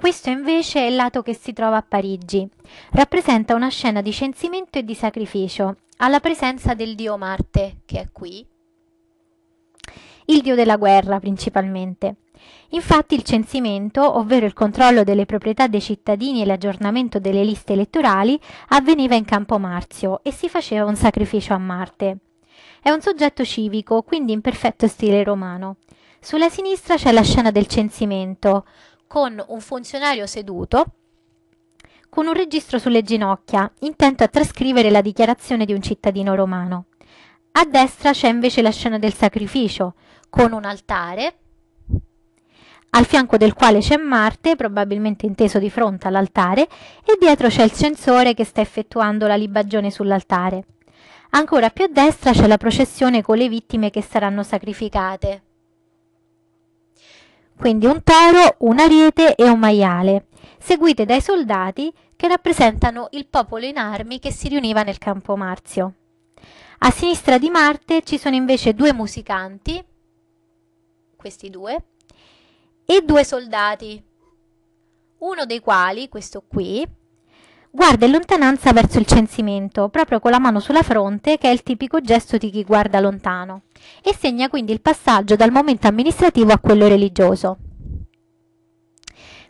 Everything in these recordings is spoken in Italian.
Questo invece è il lato che si trova a Parigi. Rappresenta una scena di censimento e di sacrificio alla presenza del dio Marte, che è qui, il dio della guerra principalmente. Infatti il censimento, ovvero il controllo delle proprietà dei cittadini e l'aggiornamento delle liste elettorali, avveniva in campo Marzio e si faceva un sacrificio a Marte. È un soggetto civico, quindi in perfetto stile romano. Sulla sinistra c'è la scena del censimento, con un funzionario seduto con un registro sulle ginocchia, intento a trascrivere la dichiarazione di un cittadino romano. A destra c'è invece la scena del sacrificio, con un altare, al fianco del quale c'è Marte, probabilmente inteso di fronte all'altare, e dietro c'è il censore che sta effettuando la libagione sull'altare. Ancora più a destra c'è la processione con le vittime che saranno sacrificate quindi un toro, un ariete e un maiale, seguite dai soldati che rappresentano il popolo in armi che si riuniva nel campo Marzio. A sinistra di Marte ci sono invece due musicanti, questi due, e due soldati, uno dei quali, questo qui, Guarda in lontananza verso il censimento, proprio con la mano sulla fronte, che è il tipico gesto di chi guarda lontano, e segna quindi il passaggio dal momento amministrativo a quello religioso.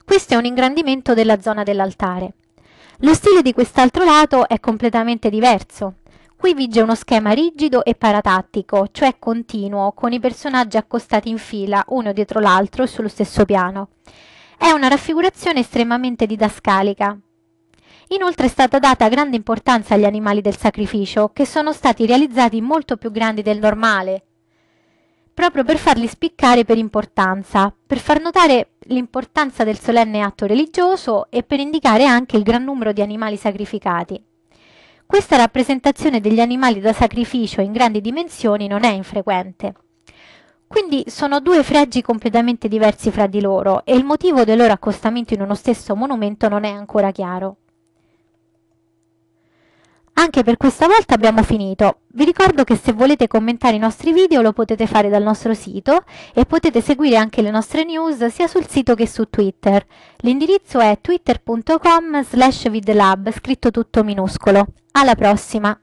Questo è un ingrandimento della zona dell'altare. Lo stile di quest'altro lato è completamente diverso. Qui vige uno schema rigido e paratattico, cioè continuo, con i personaggi accostati in fila, uno dietro l'altro sullo stesso piano. È una raffigurazione estremamente didascalica, Inoltre è stata data grande importanza agli animali del sacrificio, che sono stati realizzati molto più grandi del normale, proprio per farli spiccare per importanza, per far notare l'importanza del solenne atto religioso e per indicare anche il gran numero di animali sacrificati. Questa rappresentazione degli animali da sacrificio in grandi dimensioni non è infrequente. Quindi sono due fregi completamente diversi fra di loro e il motivo del loro accostamento in uno stesso monumento non è ancora chiaro. Anche per questa volta abbiamo finito. Vi ricordo che se volete commentare i nostri video lo potete fare dal nostro sito e potete seguire anche le nostre news sia sul sito che su Twitter. L'indirizzo è twitter.com slash vidlab, scritto tutto minuscolo. Alla prossima!